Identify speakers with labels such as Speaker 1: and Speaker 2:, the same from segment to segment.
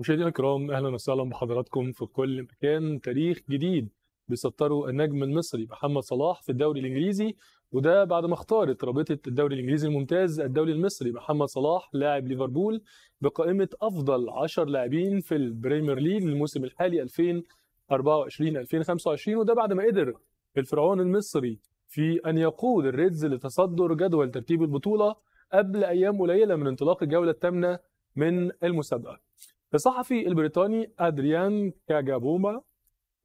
Speaker 1: مشاهدينا الكرام اهلا وسهلا بحضراتكم في كل مكان تاريخ جديد بيسطره النجم المصري محمد صلاح في الدوري الانجليزي وده بعد ما اختارت رابطه الدوري الانجليزي الممتاز الدوري المصري محمد صلاح لاعب ليفربول بقائمه افضل 10 لاعبين في البريمير ليج للموسم الحالي 2024 2025 وده بعد ما قدر الفرعون المصري في ان يقود الريدز لتصدر جدول ترتيب البطوله قبل ايام قليله من انطلاق الجوله الثامنه من المسابقه. الصحفي البريطاني أدريان كاجابوما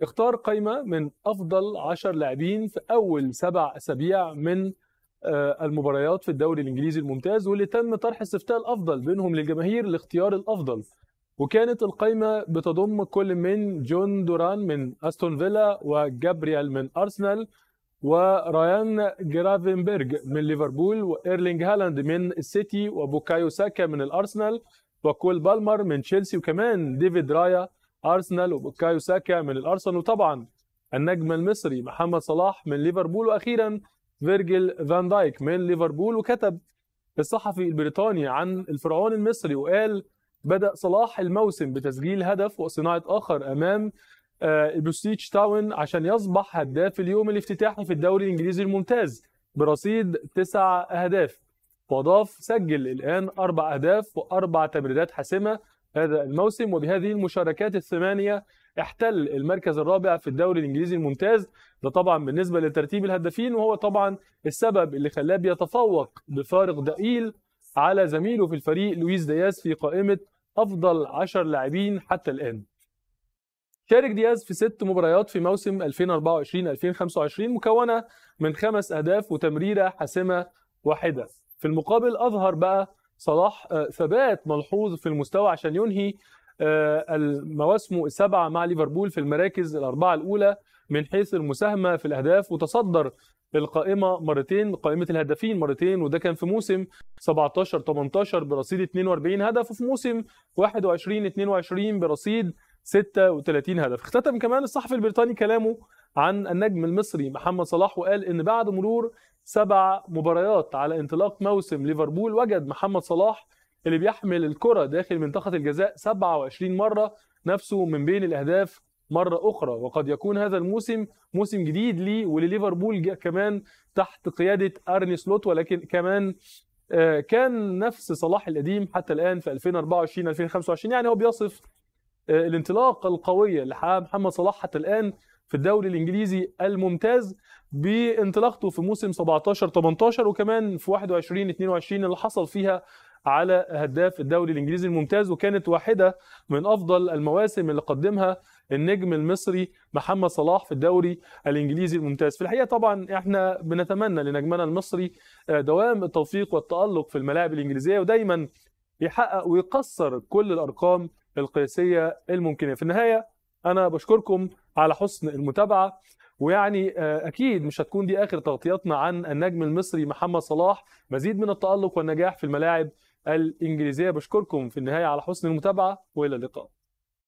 Speaker 1: اختار قائمة من أفضل عشر لاعبين في أول سبع أسابيع من آه، المباريات في الدوري الإنجليزي الممتاز واللي تم طرح استفتاء الأفضل بينهم للجماهير لاختيار الأفضل وكانت القائمة بتضم كل من جون دوران من أستون فيلا وجابريال من أرسنال ورايان جرافنبرج من ليفربول وإيرلينج هالاند من السيتي وبوكايو ساكا من الأرسنال وكول بالمر من تشيلسي وكمان ديفيد رايا ارسنال وبوكايو ساكا من الارسنال وطبعا النجم المصري محمد صلاح من ليفربول واخيرا فيرجل فان دايك من ليفربول وكتب الصحفي البريطاني عن الفرعون المصري وقال بدأ صلاح الموسم بتسجيل هدف وصناعة آخر أمام آه، بوستيتش تاون عشان يصبح هداف اليوم الافتتاحي في الدوري الإنجليزي الممتاز برصيد تسع أهداف واضاف سجل الان اربع اهداف واربع تمريرات حاسمه هذا الموسم وبهذه المشاركات الثمانيه احتل المركز الرابع في الدوري الانجليزي الممتاز ده طبعا بالنسبه لترتيب الهدافين وهو طبعا السبب اللي خلاه بيتفوق بفارق ضئيل على زميله في الفريق لويس دياز في قائمه افضل 10 لاعبين حتى الان شارك دياز في ست مباريات في موسم 2024 2025 مكونه من خمس اهداف وتمريره حاسمه واحده في المقابل اظهر بقى صلاح آه، ثبات ملحوظ في المستوى عشان ينهي آه، مواسمه السبعه مع ليفربول في المراكز الاربعه الاولى من حيث المساهمه في الاهداف وتصدر القائمه مرتين قائمه الهدافين مرتين وده كان في موسم 17 18 برصيد 42 هدف وفي موسم 21 22 برصيد 36 هدف اختتم كمان الصحفي البريطاني كلامه عن النجم المصري محمد صلاح وقال ان بعد مرور سبع مباريات على انطلاق موسم ليفربول وجد محمد صلاح اللي بيحمل الكره داخل منطقه الجزاء 27 مره نفسه من بين الاهداف مره اخرى وقد يكون هذا الموسم موسم جديد لي ولليفربول كمان تحت قياده ارني سلوت ولكن كمان آه، كان نفس صلاح القديم حتى الان في 2024 2025 يعني هو بيصف آه، الانطلاقه القويه اللي حققها محمد صلاح حتى الان في الدوري الانجليزي الممتاز بانطلاقته في موسم 17 18 وكمان في 21 22 اللي حصل فيها على هداف الدوري الانجليزي الممتاز وكانت واحده من افضل المواسم اللي قدمها النجم المصري محمد صلاح في الدوري الانجليزي الممتاز في الحقيقه طبعا احنا بنتمنى لنجمنا المصري آه، دوام التوفيق والتالق في الملاعب الانجليزيه ودايما يحقق ويكسر كل الارقام القياسيه الممكنه في النهايه انا بشكركم على حسن المتابعه ويعني آه، اكيد مش هتكون دي اخر تغطياتنا عن النجم المصري محمد صلاح مزيد من التالق والنجاح في الملاعب الانجليزيه بشكركم في النهايه على حسن المتابعه والى اللقاء